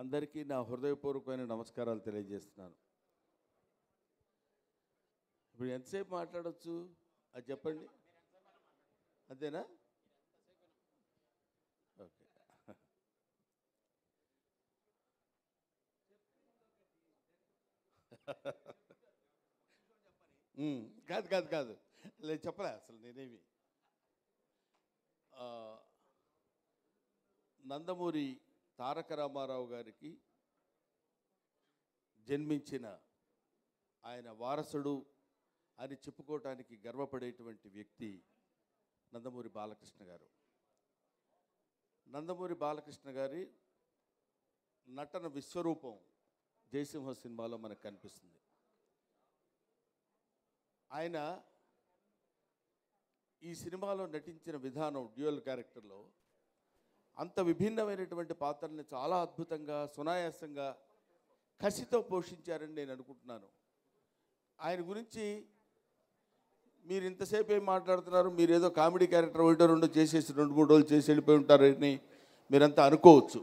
అందరికీ నా హృదయపూర్వకమైన నమస్కారాలు తెలియజేస్తున్నాను ఇప్పుడు ఎంతసేపు మాట్లాడచ్చు అది చెప్పండి అంతేనా ఓకే కాదు కాదు కాదు లేదు చెప్పలే అసలు నేనేమి నందమూరి తారక రామారావు గారికి జన్మించిన ఆయన వారసుడు అని చెప్పుకోవటానికి గర్వపడేటువంటి వ్యక్తి నందమూరి బాలకృష్ణ గారు నందమూరి బాలకృష్ణ గారి నటన విశ్వరూపం జయసింహ సినిమాలో మనకు కనిపిస్తుంది ఆయన ఈ సినిమాలో నటించిన విధానం డ్యూయల్ క్యారెక్టర్లో అంత విభిన్నమైనటువంటి పాత్రల్ని చాలా అద్భుతంగా సునాయాసంగా కసితో పోషించారని నేను అనుకుంటున్నాను ఆయన గురించి మీరు ఇంతసేపు ఏం మాట్లాడుతున్నారు మీరు ఏదో కామెడీ క్యారెక్టర్ ఒకటో రెండు చేసేసి రెండు మూడు రోజులు చేసి వెళ్ళిపోయి ఉంటారని మీరంతా అనుకోవచ్చు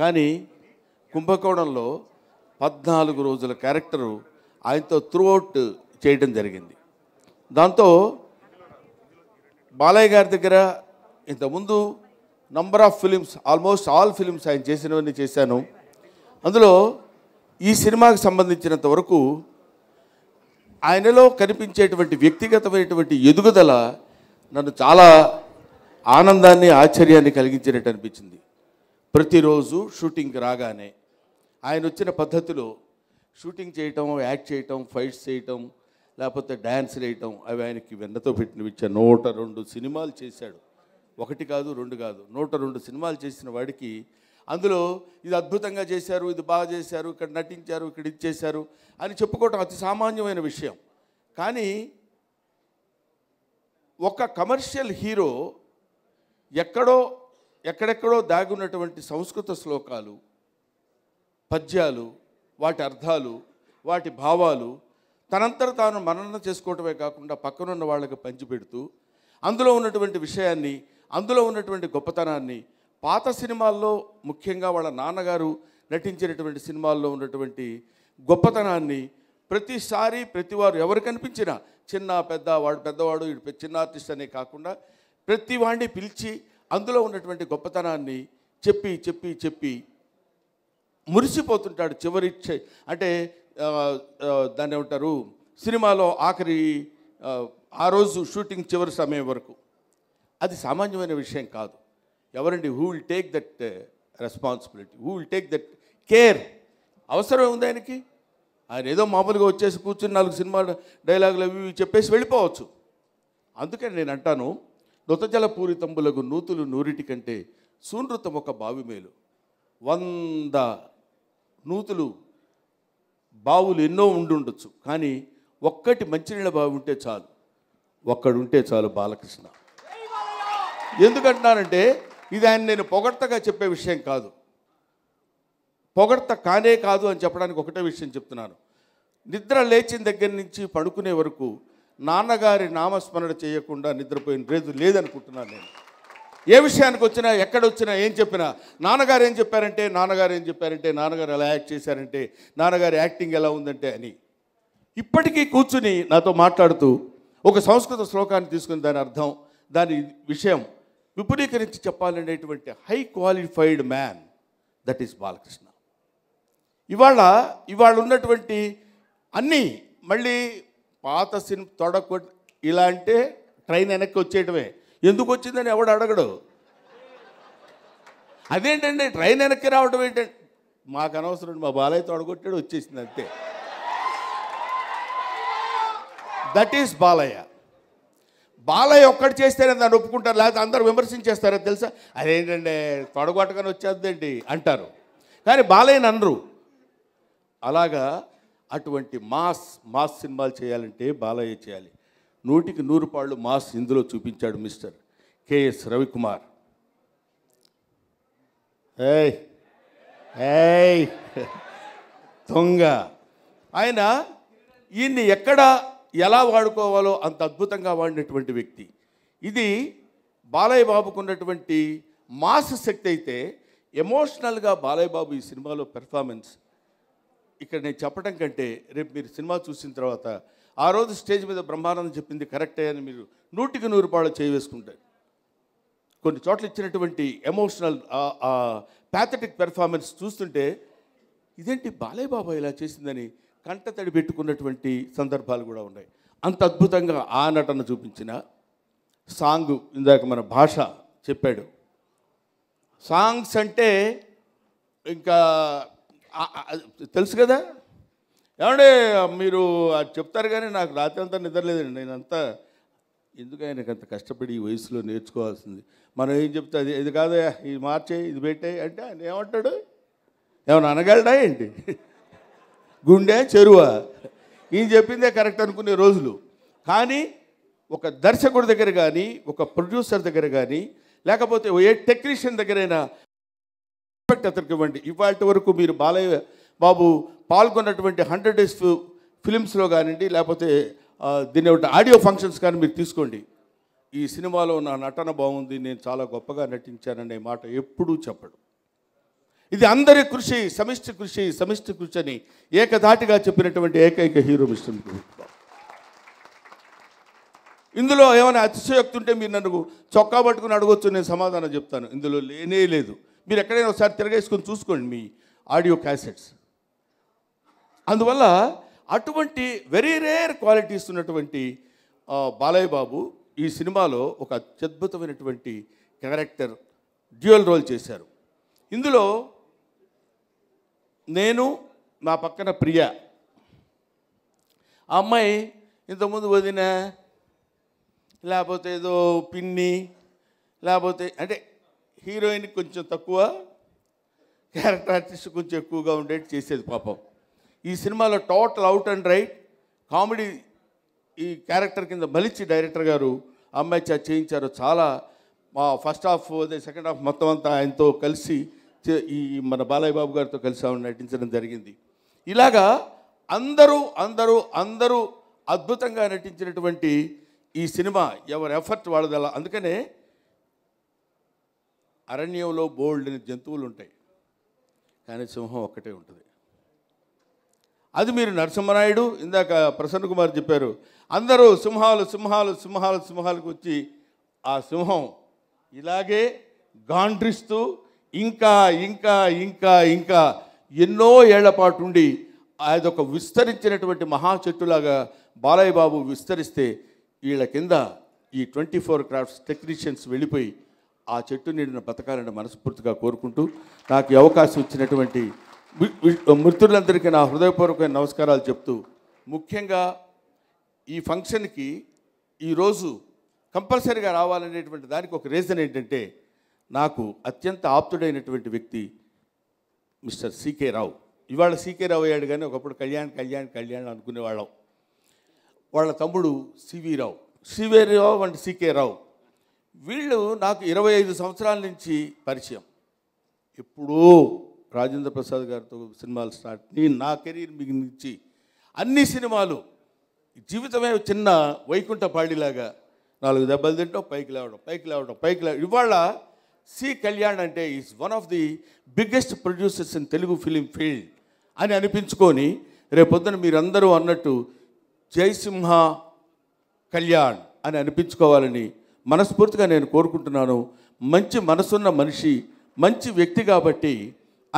కానీ కుంభకోణంలో పద్నాలుగు రోజుల క్యారెక్టరు ఆయనతో త్రూఅవుట్ చేయడం జరిగింది దాంతో బాలయ్య గారి దగ్గర ఇంతకుముందు number of films almost all films ఆయన చేసినవన్నీ చేశాను అందులో ఈ సినిమాకి సంబంధించినంత వరకు ఆయనలో కనిపించేటువంటి వ్యక్తిగతమైనటువంటి ఎదుగుదల నన్ను చాలా ఆనందాన్ని ఆశ్చర్యాన్ని కలిగించినట్టు అనిపించింది ప్రతిరోజు షూటింగ్కి రాగానే ఆయన వచ్చిన పద్ధతిలో షూటింగ్ చేయటం యాక్ట్ చేయటం ఫైట్స్ చేయటం లేకపోతే డ్యాన్స్ వేయటం అవి ఆయనకి వెన్నతో పెట్టినవి నూట రెండు సినిమాలు చేశాడు ఒకటి కాదు రెండు కాదు నూట రెండు సినిమాలు చేసిన వాడికి అందులో ఇది అద్భుతంగా చేశారు ఇది బాగా చేశారు ఇక్కడ నటించారు ఇక్కడ ఇది చేశారు అని చెప్పుకోవటం అతి సామాన్యమైన విషయం కానీ ఒక కమర్షియల్ హీరో ఎక్కడో ఎక్కడెక్కడో దాగున్నటువంటి సంస్కృత శ్లోకాలు పద్యాలు వాటి అర్థాలు వాటి భావాలు తనంతట తాను మరణం చేసుకోవటమే కాకుండా పక్కనున్న వాళ్ళకి పంచిపెడుతూ అందులో ఉన్నటువంటి విషయాన్ని అందులో ఉన్నటువంటి గొప్పతనాన్ని పాత సినిమాల్లో ముఖ్యంగా వాళ్ళ నాన్నగారు నటించినటువంటి సినిమాల్లో ఉన్నటువంటి గొప్పతనాన్ని ప్రతిసారి ప్రతివారు ఎవరు కనిపించినా చిన్న పెద్ద వాడు పెద్దవాడు చిన్న ఆర్టిస్ట్ అనే కాకుండా ప్రతి వాడిని పిలిచి అందులో ఉన్నటువంటి గొప్పతనాన్ని చెప్పి చెప్పి చెప్పి మురిసిపోతుంటాడు చివరి అంటే దాన్ని ఏమంటారు సినిమాలో ఆఖరి ఆ రోజు షూటింగ్ చివరి సమయం వరకు అది సామాన్యమైన విషయం కాదు ఎవరండి who will take that responsibility who will take that care అవసరం ఉంది ఆయనకి ఆయన ఏదో మామూలుగా వచ్చేసి కూర్చుని నాలుగు సినిమా డైలాగులు అవి చెప్పేసి వెళ్ళిపోవచ్చు అందుకని నేను అంటాను నృతజల పూరితంబులకు నూతులు నూరిటి కంటే సూనృతం ఒక బావి మేలు వంద నూతులు బావులు ఎన్నో ఉండుండొచ్చు కానీ ఒక్కటి మంచినీళ్ళ బావి ఉంటే చాలు ఒక్కడుంటే చాలు బాలకృష్ణ ఎందుకంటున్నానంటే ఇది ఆయన నేను పొగడ్తగా చెప్పే విషయం కాదు పొగడ్త కానే కాదు అని చెప్పడానికి ఒకటే విషయం చెప్తున్నాను నిద్ర లేచిన దగ్గర నుంచి పడుకునే వరకు నాన్నగారి నామస్మరణ చేయకుండా నిద్రపోయిన రేదు లేదనుకుంటున్నాను నేను ఏ విషయానికి వచ్చినా ఎక్కడొచ్చినా ఏం చెప్పినా నాన్నగారు ఏం చెప్పారంటే నాన్నగారు ఏం చెప్పారంటే నాన్నగారు ఎలా యాక్ట్ చేశారంటే నాన్నగారి యాక్టింగ్ ఎలా ఉందంటే అని ఇప్పటికీ కూర్చుని నాతో మాట్లాడుతూ ఒక సంస్కృత శ్లోకాన్ని తీసుకుని దాని అర్థం దాని విషయం విపులీకరించి చెప్పాలనేటువంటి high qualified man that is Balakrishna ఇవాళ ఇవాళ ఉన్నటువంటి అన్నీ మళ్ళీ పాత సినిమా తొడకొ ఇలా అంటే ట్రైన్ వెనక్కి వచ్చేయటమే ఎందుకు వచ్చిందని ఎవడు అడగడు అదేంటండి ట్రైన్ వెనక్కి రావడం ఏంటంటే మాకు అనవసరం మా బాలయ్య తొడగొట్టాడు వచ్చేసింది అంతే దట్ ఈస్ బాలయ్య బాలయ్య ఒక్కటి చేస్తేనే దాన్ని ఒప్పుకుంటారు లేకపోతే అందరూ విమర్శించేస్తారో తెలుసా అదేంటండి తొడగొట్టగానే వచ్చేద్దేంటి అంటారు కానీ బాలయ్యని అనరు అలాగా అటువంటి మాస్ మాస్ సినిమాలు చేయాలంటే బాలయ్య చేయాలి నూటికి నూరు పాళ్ళు మాస్ ఇందులో చూపించాడు మిస్టర్ కేఎస్ రవికుమార్ ఏయ్ ఏయ్ దొంగ ఆయన ఈయన్ని ఎక్కడా ఎలా వాడుకోవాలో అంత అద్భుతంగా వాడినటువంటి వ్యక్తి ఇది బాలయ్య బాబుకు ఉన్నటువంటి మాస్ శక్తి అయితే ఎమోషనల్గా బాలయ్య బాబు ఈ సినిమాలో పెర్ఫార్మెన్స్ ఇక్కడ నేను చెప్పడం కంటే రేపు మీరు సినిమా చూసిన తర్వాత ఆ రోజు స్టేజ్ మీద బ్రహ్మానందం చెప్పింది కరెక్టే అని మీరు నూటికి నూరు రూపాయలు చేయవేసుకుంటారు కొన్ని చోట్ల ఇచ్చినటువంటి ఎమోషనల్ ప్యాథటిక్ పెర్ఫార్మెన్స్ చూస్తుంటే ఇదేంటి బాలయ్య బాబు ఇలా చేసిందని కంట తడి పెట్టుకున్నటువంటి సందర్భాలు కూడా ఉన్నాయి అంత అద్భుతంగా ఆ నటన చూపించిన సాంగ్ ఇందాక మన భాష చెప్పాడు సాంగ్స్ అంటే ఇంకా తెలుసు కదా ఏమంటే మీరు అది చెప్తారు కానీ నాకు రాత్రి అంతా నిద్రలేదండి నేనంతా ఎందుకైనా అంత కష్టపడి ఈ వయసులో నేర్చుకోవాల్సింది మనం ఏం చెప్తే అది ఇది కాదు ఇది మార్చే ఇది పెట్టే అంటే ఆయన ఏమంటాడు ఏమైనా అనగలడా ఏంటి గుండె చెరువ ఈయన చెప్పిందే కరెక్ట్ అనుకునే రోజులు కానీ ఒక దర్శకుడి దగ్గర కానీ ఒక ప్రొడ్యూసర్ దగ్గర కానీ లేకపోతే ఏ టెక్నీషియన్ దగ్గరైనా రెస్పెక్ట్ అతనికి ఇవ్వండి ఇవాళ వరకు మీరు బాలయ్య బాబు పాల్గొన్నటువంటి హండ్రెడ్ డేస్ ఫిలిమ్స్లో కానివ్వండి లేకపోతే దీని ఆడియో ఫంక్షన్స్ కానీ మీరు తీసుకోండి ఈ సినిమాలో నా నటన బాగుంది నేను చాలా గొప్పగా నటించాననే మాట ఎప్పుడూ చెప్పడు ఇది అందరి కృషి సమిష్టి కృషి సమిష్టి కృషి అని ఏకధాటిగా చెప్పినటువంటి ఏకైక హీరో మిస్టర్ ఇందులో ఏమైనా అతిశయోక్తి ఉంటే మీరు నన్ను చొక్కా పట్టుకుని అడగొచ్చు నేను సమాధానం చెప్తాను ఇందులో లేనే లేదు మీరు ఎక్కడైనా ఒకసారి తిరగేసుకొని చూసుకోండి మీ ఆడియో క్యాసెట్స్ అందువల్ల అటువంటి వెరీ రేర్ క్వాలిటీస్ ఉన్నటువంటి బాలయ్య బాబు ఈ సినిమాలో ఒక అత్యద్భుతమైనటువంటి క్యారెక్టర్ డ్యూయల్ రోల్ చేశారు ఇందులో నేను నా పక్కన ప్రియ అమ్మాయి ఇంతకుముందు వదిన లేకపోతే ఏదో పిన్ని లేకపోతే అంటే హీరోయిన్ కొంచెం తక్కువ క్యారెక్టర్ ఆర్టిస్ట్ కొంచెం ఎక్కువగా ఉండేది చేసేది పాపం ఈ సినిమాలో total out and right comedy ఈ క్యారెక్టర్ కింద మలిచి డైరెక్టర్ గారు అమ్మాయి చేయించారు చాలా మా ఫస్ట్ హాఫ్ అదే సెకండ్ హాఫ్ మొత్తం అంతా ఆయనతో కలిసి ఈ మన బాలయ్య బాబు గారితో కలిసి ఆవిడ నటించడం జరిగింది ఇలాగా అందరూ అందరూ అందరూ అద్భుతంగా నటించినటువంటి ఈ సినిమా ఎవరి ఎఫర్ట్ వాడదల అందుకనే అరణ్యంలో బోల్డ్ జంతువులు ఉంటాయి కానీ సింహం ఒక్కటే ఉంటుంది అది మీరు నరసింహనాయుడు ఇందాక ప్రసన్న కుమార్ చెప్పారు అందరూ సింహాలు సింహాలు సింహాలు సింహాలకు వచ్చి ఆ సింహం ఇలాగే గాండ్రిస్తూ ఇంకా ఇంకా ఇంకా ఇంకా ఎన్నో ఏళ్ల పాటు ఉండి అదొక విస్తరించినటువంటి మహా చెట్టులాగా బాలయ్య బాబు విస్తరిస్తే వీళ్ళ కింద ఈ ట్వంటీ ఫోర్ క్రాఫ్ట్స్ టెక్నీషియన్స్ వెళ్ళిపోయి ఆ చెట్టు నిండిన బతకాలని మనస్ఫూర్తిగా కోరుకుంటూ నాకు అవకాశం ఇచ్చినటువంటి మృతులందరికీ నా హృదయపూర్వకమైన నమస్కారాలు చెప్తూ ముఖ్యంగా ఈ ఫంక్షన్కి ఈరోజు కంపల్సరీగా రావాలనేటువంటి దానికి ఒక రీజన్ ఏంటంటే నాకు అత్యంత ఆప్తుడైనటువంటి వ్యక్తి మిస్టర్ సికే రావు ఇవాళ సీకే రావు అయ్యాడు కానీ ఒకప్పుడు కళ్యాణ్ కళ్యాణ్ కళ్యాణ్ అనుకునేవాళ్ళం వాళ్ళ తమ్ముడు CV Rao CV Rao and CK Rao వీళ్ళు నాకు ఇరవై ఐదు సంవత్సరాల నుంచి పరిచయం ఎప్పుడూ రాజేంద్ర ప్రసాద్ గారితో సినిమాలు స్టార్ట్ నేను నా కెరీర్ మిగిలించి అన్ని సినిమాలు జీవితమే చిన్న వైకుంఠపాడిలాగా నాలుగు దెబ్బలు తింటాం పైకి లేవడం పైకి లేవడం పైకి లేవడం ఇవాళ సి కళ్యాణ్ అంటే is one of the biggest producers in Telugu film field అని అనిపించుకొని రేపొద్దున మీరందరూ అన్నట్టు జయసింహ కళ్యాణ్ అని అనిపించుకోవాలని మనస్ఫూర్తిగా నేను కోరుకుంటున్నాను మంచి మనసున్న మనిషి మంచి వ్యక్తి కాబట్టి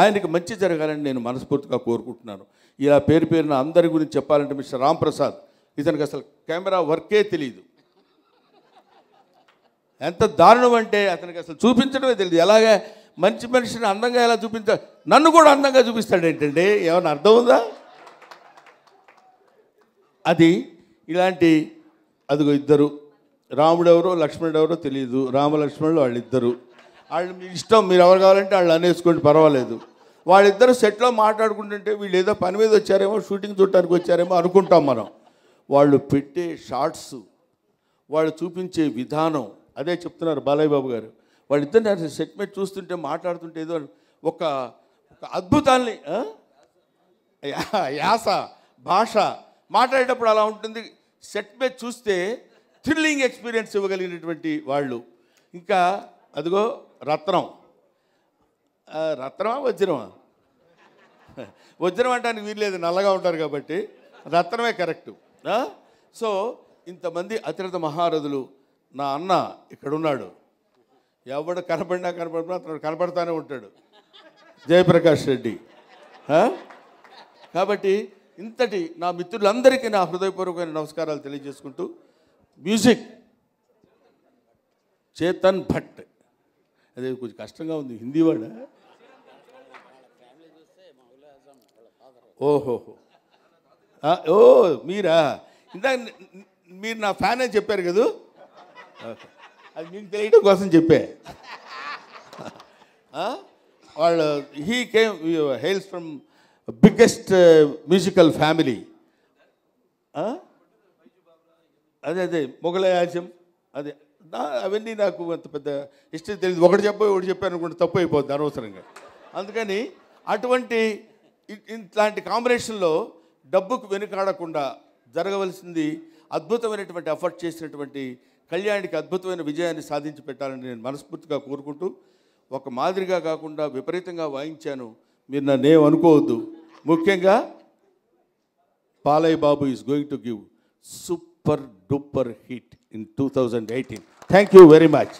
ఆయనకి మంచి జరగాలని నేను మనస్ఫూర్తిగా కోరుకుంటున్నాను ఇలా పేరు పేరున అందరి గురించి చెప్పాలంటే మిస్టర్ రాంప్రసాద్ ఇతనికి అసలు కెమెరా వర్కే తెలియదు ఎంత దారుణం అంటే అతనికి అసలు చూపించడమే తెలియదు ఎలాగే మంచి మనిషిని అందంగా ఎలా చూపించా నన్ను కూడా అందంగా చూపిస్తాడు ఏంటండి ఏమైనా అర్థం ఉందా అది ఇలాంటి అదిగో ఇద్దరు రాముడు ఎవరో లక్ష్మణుడు ఎవరో తెలియదు రామలక్ష్మణుడు వాళ్ళిద్దరు వాళ్ళు మీ ఇష్టం మీరు ఎవరు కావాలంటే వాళ్ళు అనేసుకోండి పర్వాలేదు వాళ్ళిద్దరు సెట్లో మాట్లాడుకుంటుంటే వీళ్ళు ఏదో పని మీద వచ్చారేమో షూటింగ్ చూడటానికి వచ్చారేమో అనుకుంటాం మనం వాళ్ళు పెట్టే షార్ట్స్ వాళ్ళు చూపించే విధానం అదే చెప్తున్నారు బాలయ్య బాబు గారు వాళ్ళిద్దరిని మీద చూస్తుంటే మాట్లాడుతుంటే ఏదో ఒక అద్భుతాన్ని యాస భాష మాట్లాడేటప్పుడు అలా ఉంటుంది సెట్ మీద చూస్తే థ్రిల్లింగ్ ఎక్స్పీరియన్స్ ఇవ్వగలిగినటువంటి వాళ్ళు ఇంకా అదిగో రత్నం రత్నమా వజ్రమా వజ్రం అంటానికి వీల్లేదు నల్లగా ఉంటారు కాబట్టి రత్నమే కరెక్టు సో ఇంతమంది అతిరథ మహారథులు నా అన్న ఇక్కడున్నాడు ఎవడు కనపడినా కనపడినా అతను కనపడతానే ఉంటాడు జయప్రకాష్ రెడ్డి కాబట్టి ఇంతటి నా మిత్రులందరికీ నా హృదయపూర్వకమైన నమస్కారాలు తెలియజేసుకుంటూ మ్యూజిక్ చేతన్ భట్ అదే కొంచెం కష్టంగా ఉంది హిందీ వాడ ఓహో ఓ మీరా ఇందాక మీరు నా ఫ్యాన్ అని చెప్పారు కదా అది మీకు తెలియడం కోసం చెప్పే వాళ్ళు he came hails from biggest musical family అదే అదే మొఘలయాజం అదే అవన్నీ నాకు అంత పెద్ద హిస్టరీ తెలియదు ఒకటి చెప్పో ఒకటి చెప్పానుకుంటే అనుకుంటే తప్పు అయిపోద్ది అనవసరంగా అందుకని అటువంటి ఇట్లాంటి కాంబినేషన్లో డబ్బుకు వెనుకాడకుండా జరగవలసింది అద్భుతమైనటువంటి ఎఫర్ట్ చేసినటువంటి కళ్యాణ్కి అద్భుతమైన విజయాన్ని సాధించి పెట్టాలని నేను మనస్ఫూర్తిగా కోరుకుంటూ ఒక మాదిరిగా కాకుండా విపరీతంగా వాయించాను మీరు నన్ను అనుకోవద్దు ముఖ్యంగా Balayya Babu is going to give super duper hit in two thousand eighteen thank you very much